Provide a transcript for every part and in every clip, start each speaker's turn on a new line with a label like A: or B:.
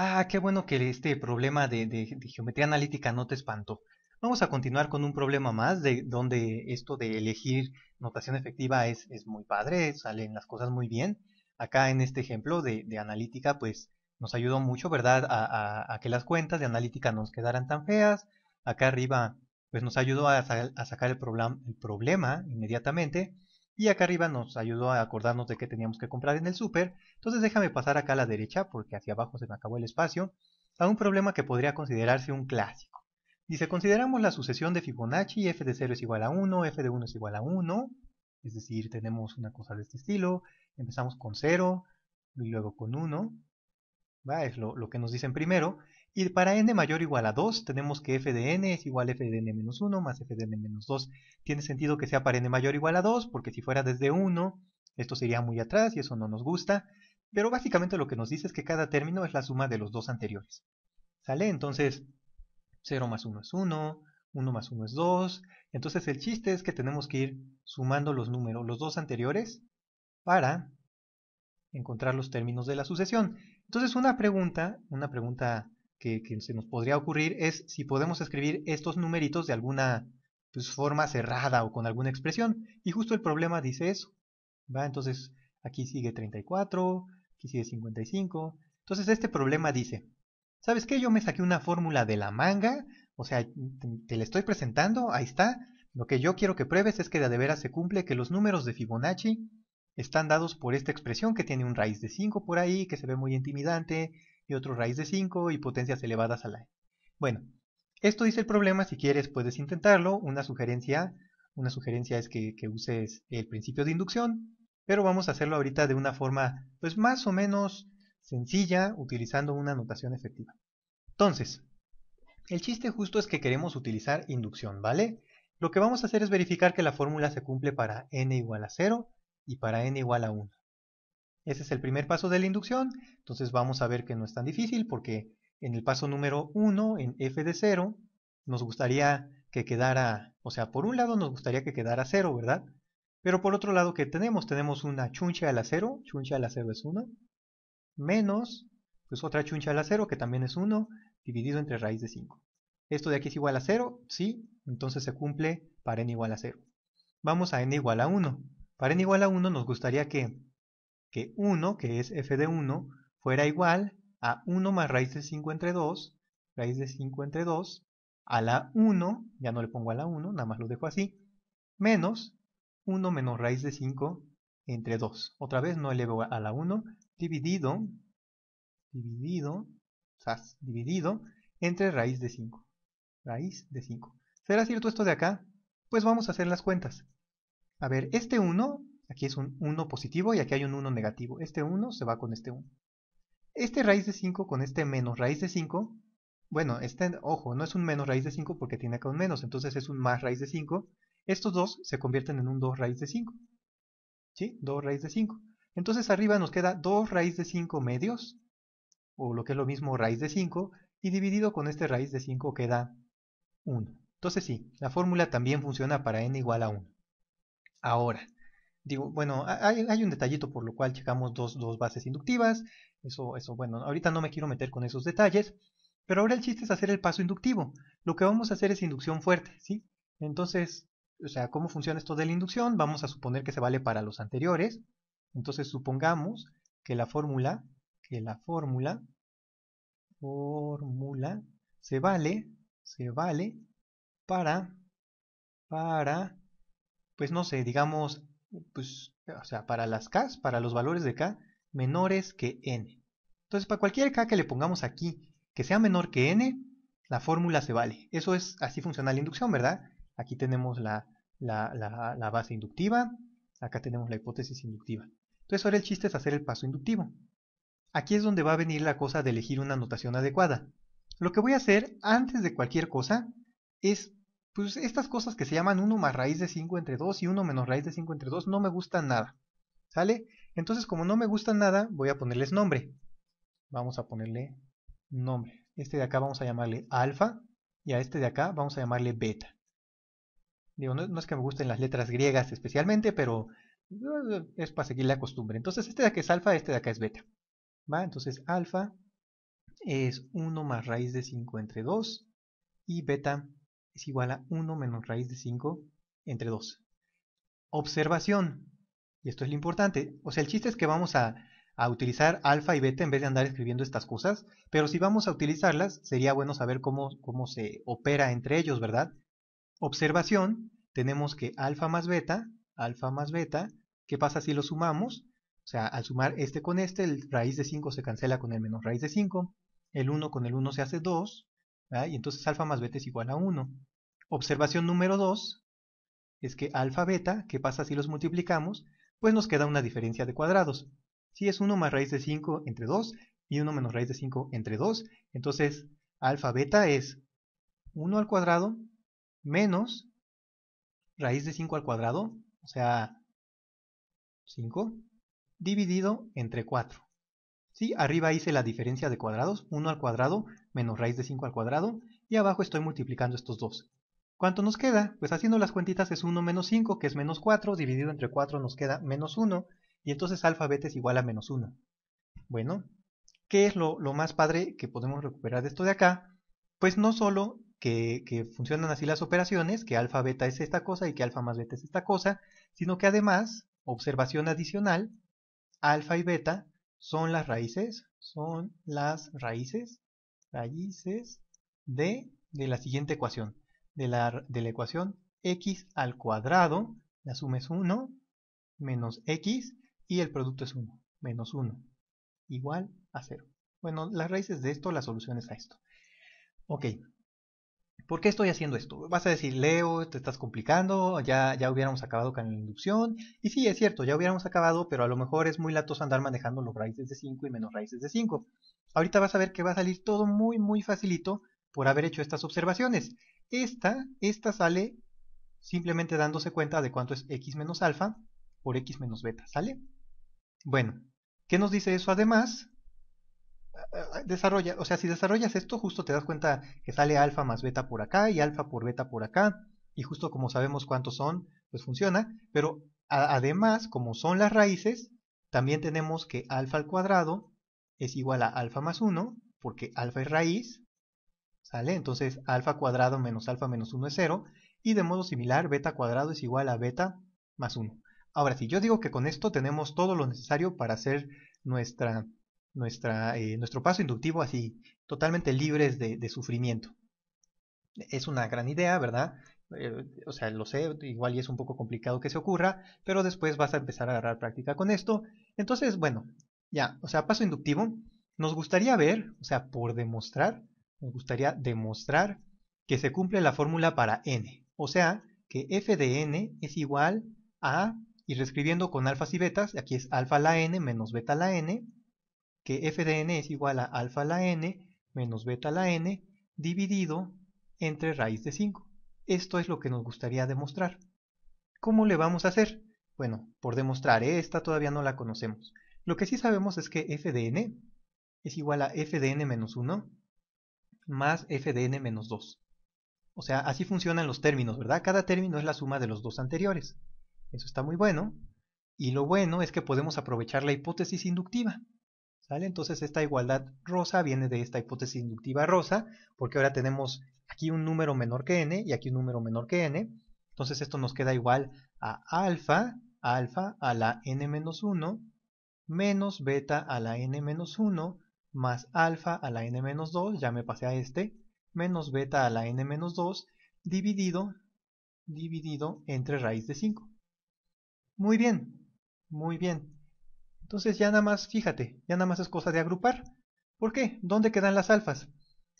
A: Ah, qué bueno que este problema de, geometría analítica no te espantó. Vamos a continuar con un problema más de donde esto de elegir notación efectiva es, es muy padre, salen las cosas muy bien. Acá en este ejemplo de, de analítica pues nos ayudó mucho, ¿verdad? A, que las cuentas de analítica nos quedaran tan feas. Acá arriba pues nos ayudó a, sacar el, el problema inmediatamente. Y acá arriba nos ayudó a acordarnos de qué teníamos que comprar en el súper. Entonces déjame pasar acá a la derecha porque hacia abajo se me acabó el espacio. A un problema que podría considerarse un clásico. Dice, consideramos la sucesión de Fibonacci, f de 0 es igual a 1, f de 1 es igual a 1. Es decir, tenemos una cosa de este estilo. Empezamos con 0 y luego con 1. Es lo que nos dicen primero. Y para n mayor o igual a 2 tenemos que f de n es igual a f de n menos 1 más f de n menos 2. Tiene sentido que sea para n mayor o igual a 2 porque si fuera desde 1 esto sería muy atrás y eso no nos gusta. Pero básicamente lo que nos dice es que cada término es la suma de los dos anteriores. ¿Sale? Entonces 0 más 1 es 1, 1 más 1 es 2. Entonces el chiste es que tenemos que ir sumando los números, los dos anteriores, para encontrar los términos de la sucesión. Entonces una pregunta, una pregunta que, se nos podría ocurrir es si podemos escribir estos numeritos de alguna pues, forma cerrada o con alguna expresión. Y justo el problema dice eso. ¿va? Entonces aquí sigue 34, aquí sigue 55. Entonces este problema dice, ¿sabes qué? Yo me saqué una fórmula de la manga, o sea, te, la estoy presentando, ahí está. Lo que yo quiero que pruebes es que de, de veras se cumple que los números de Fibonacci están dados por esta expresión que tiene un raíz de 5 por ahí, que se ve muy intimidante, y otro raíz de 5 y potencias elevadas a la e. Bueno, esto dice el problema, si quieres puedes intentarlo, una sugerencia, una sugerencia es que, uses el principio de inducción, pero vamos a hacerlo ahorita de una forma pues más o menos sencilla utilizando una notación efectiva. Entonces, el chiste justo es que queremos utilizar inducción, ¿vale? Lo que vamos a hacer es verificar que la fórmula se cumple para n igual a 0 y para n igual a 1. Ese es el primer paso de la inducción. Entonces vamos a ver que no es tan difícil porque en el paso número 1, en f de 0, nos gustaría que quedara, o sea, por un lado nos gustaría que quedara 0, ¿verdad? Pero por otro lado, ¿qué tenemos? Tenemos una chuncha la 0, chuncha la 0 es 1, menos, pues otra chuncha la 0 que también es 1, dividido entre raíz de 5. ¿Esto de aquí es igual a 0? Sí, entonces se cumple para n igual a 0. Vamos a n igual a 1. Para n igual a 1 nos gustaría que que 1, que es f de 1, fuera igual a 1 más raíz de 5 entre 2, raíz de 5 entre 2, a la 1, ya no le pongo a la 1, nada más lo dejo así, menos 1 menos raíz de 5 entre 2. Otra vez no elevo a la 1, dividido, dividido, o sea, dividido entre raíz de 5. Raíz de 5. ¿Será cierto esto de acá? Pues vamos a hacer las cuentas. A ver, este 1 Aquí es un 1 positivo y aquí hay un 1 negativo. Este 1 se va con este 1. Este raíz de 5 con este menos raíz de 5, bueno, este, ojo, no es un menos raíz de 5 porque tiene acá un menos, entonces es un más raíz de 5. Estos dos se convierten en un 2 raíz de 5. ¿Sí? 2 raíz de 5. Entonces arriba nos queda 2 raíz de 5 medios, o lo que es lo mismo raíz de 5, y dividido con este raíz de 5 queda 1. Entonces sí, la fórmula también funciona para n igual a 1. Ahora, Digo, bueno, hay, un detallito por lo cual checamos dos, dos bases inductivas. Eso, eso, bueno, ahorita no me quiero meter con esos detalles. Pero ahora el chiste es hacer el paso inductivo. Lo que vamos a hacer es inducción fuerte, ¿sí? Entonces, o sea, ¿cómo funciona esto de la inducción? Vamos a suponer que se vale para los anteriores. Entonces, supongamos que la fórmula, que la fórmula, fórmula, se vale, se vale para, para, pues no sé, digamos, pues, o sea, para las k, para los valores de k, menores que n. Entonces, para cualquier k que le pongamos aquí, que sea menor que n, la fórmula se vale. Eso es, así funciona la inducción, ¿verdad? Aquí tenemos la, la, la base inductiva, acá tenemos la hipótesis inductiva. Entonces, ahora el chiste es hacer el paso inductivo. Aquí es donde va a venir la cosa de elegir una notación adecuada. Lo que voy a hacer antes de cualquier cosa es pues estas cosas que se llaman 1 más raíz de 5 entre 2 y 1 menos raíz de 5 entre 2 no me gustan nada. ¿Sale? Entonces, como no me gustan nada, voy a ponerles nombre. Vamos a ponerle nombre. Este de acá vamos a llamarle alfa y a este de acá vamos a llamarle beta. Digo, no, es que me gusten las letras griegas especialmente, pero eh, es para seguir la costumbre. Entonces, este de acá es alfa, este de acá es beta. ¿Va? Entonces, alfa es 1 más raíz de 5 entre 2 y beta es igual a 1 menos raíz de 5 entre 2. Observación. Y esto es lo importante. O sea, el chiste es que vamos a, a utilizar alfa y beta en vez de andar escribiendo estas cosas, pero si vamos a utilizarlas, sería bueno saber cómo, cómo se opera entre ellos, ¿verdad? Observación, tenemos que alfa más beta, alfa más beta, ¿qué pasa si lo sumamos? O sea, al sumar este con este, el raíz de 5 se cancela con el menos raíz de 5, el 1 con el 1 se hace 2, y entonces alfa más beta es igual a 1. Observación número 2 es que alfa beta, ¿qué pasa si los multiplicamos? Pues nos queda una diferencia de cuadrados. Si es 1 más raíz de 5 entre 2 y 1 menos raíz de 5 entre 2, entonces alfa beta es 1 al cuadrado menos raíz de 5 al cuadrado, o sea, 5, dividido entre 4. ¿Sí? Arriba hice la diferencia de cuadrados, 1 al cuadrado menos raíz de 5 al cuadrado, y abajo estoy multiplicando estos dos. ¿Cuánto nos queda? Pues haciendo las cuentitas es 1 menos 5, que es menos 4, dividido entre 4 nos queda menos 1, y entonces alfa beta es igual a menos 1. Bueno, ¿qué es lo, más padre que podemos recuperar de esto de acá? Pues no solo que funcionan así las operaciones, que alfa beta es esta cosa y que alfa más beta es esta cosa, sino que además, observación adicional, alfa y beta son las raíces, son las raíces raíces de, de la siguiente ecuación. De la, de la ecuación x al cuadrado, la suma es 1, menos x, y el producto es 1, menos 1, igual a 0. Bueno, las raíces de esto, las soluciones a esto. Ok, ¿por qué estoy haciendo esto? Vas a decir, Leo, te estás complicando, ya, ya hubiéramos acabado con la inducción. Y sí, es cierto, ya hubiéramos acabado, pero a lo mejor es muy latoso andar manejando los raíces de 5 y menos raíces de 5. Ahorita vas a ver que va a salir todo muy, muy facilito por haber hecho estas observaciones. Esta, esta sale simplemente dándose cuenta de cuánto es x menos alfa por x menos beta, ¿sale? Bueno, ¿qué nos dice eso además? Eh, desarrolla, o sea, si desarrollas esto, justo te das cuenta que sale alfa más beta por acá y alfa por beta por acá, y justo como sabemos cuántos son, pues funciona, pero además, como son las raíces, también tenemos que alfa al cuadrado es igual a alfa más 1, porque alfa es raíz, ¿sale? Entonces alfa cuadrado menos alfa menos 1 es 0, y de modo similar beta cuadrado es igual a beta más 1. Ahora, si yo digo que con esto tenemos todo lo necesario para hacer nuestra eh, nuestro paso inductivo así, totalmente libres de, sufrimiento. Es una gran idea, ¿verdad? Eh, o sea, lo sé, igual y es un poco complicado que se ocurra, pero después vas a empezar a agarrar práctica con esto. Entonces, bueno, ya, o sea, paso inductivo, nos gustaría ver, o sea, por demostrar, nos gustaría demostrar que se cumple la fórmula para n, o sea, que f de n es igual a, y reescribiendo con alfas y betas, aquí es alfa la n menos beta la n, que f de n es igual a alfa la n menos beta la n dividido entre raíz de 5. Esto es lo que nos gustaría demostrar. ¿Cómo le vamos a hacer? Bueno, por demostrar, ¿eh? esta todavía no la conocemos. Lo que sí sabemos es que f de n es igual a f de n menos 1 más f de n menos 2. O sea, así funcionan los términos, ¿verdad? Cada término es la suma de los dos anteriores. Eso está muy bueno. Y lo bueno es que podemos aprovechar la hipótesis inductiva. Entonces esta igualdad rosa viene de esta hipótesis inductiva rosa, porque ahora tenemos aquí un número menor que n y aquí un número menor que n. Entonces esto nos queda igual a alfa, alfa a la n-1 menos menos beta a la n-1 menos más alfa a la n-2, menos ya me pasé a este, menos beta a la n-2 menos dividido, dividido entre raíz de 5. Muy bien, muy bien. Entonces ya nada más, fíjate, ya nada más es cosa de agrupar. ¿Por qué? ¿Dónde quedan las alfas?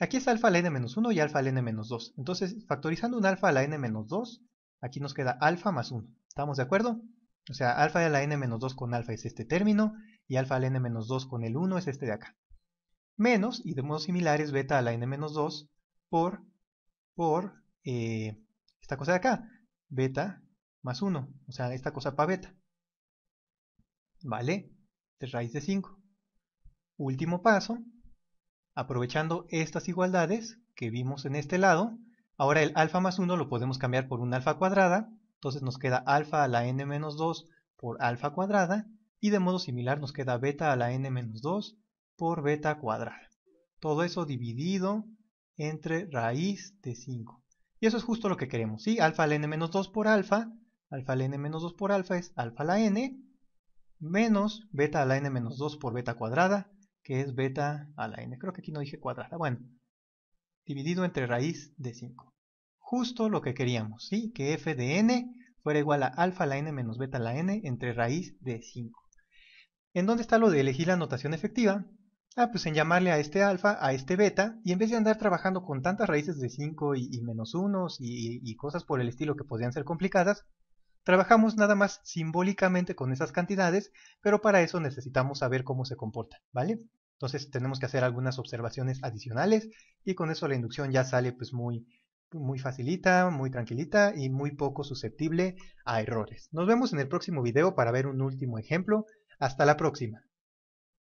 A: Aquí es alfa a la n-1 y alfa a la n-2. Entonces, factorizando un alfa a la n-2, aquí nos queda alfa más 1. ¿Estamos de acuerdo? O sea, alfa a la n-2 con alfa es este término, y alfa a la n-2 con el 1 es este de acá. Menos, y de modo similar es beta a la n-2 por, por eh, esta cosa de acá, beta más 1. O sea, esta cosa para beta. ¿Vale? de raíz de 5. Último paso, aprovechando estas igualdades que vimos en este lado, ahora el alfa más 1 lo podemos cambiar por un alfa cuadrada, entonces nos queda alfa a la n menos 2 por alfa cuadrada, y de modo similar nos queda beta a la n menos 2 por beta cuadrada. Todo eso dividido entre raíz de 5. Y eso es justo lo que queremos, ¿sí? Alfa a la n menos 2 por alfa, alfa a la n menos 2 por alfa es alfa a la n, menos beta a la n menos 2 por beta cuadrada, que es beta a la n. Creo que aquí no dije cuadrada. Bueno, dividido entre raíz de 5. Justo lo que queríamos, ¿sí? Que f de n fuera igual a alfa a la n menos beta a la n entre raíz de 5. ¿En dónde está lo de elegir la notación efectiva? Ah, pues en llamarle a este alfa, a este beta, y en vez de andar trabajando con tantas raíces de 5 y, menos 1 y, y, cosas por el estilo que podrían ser complicadas, Trabajamos nada más simbólicamente con esas cantidades, pero para eso necesitamos saber cómo se comportan, ¿vale? Entonces tenemos que hacer algunas observaciones adicionales y con eso la inducción ya sale pues muy, muy facilita, muy tranquilita y muy poco susceptible a errores. Nos vemos en el próximo video para ver un último ejemplo. Hasta la próxima.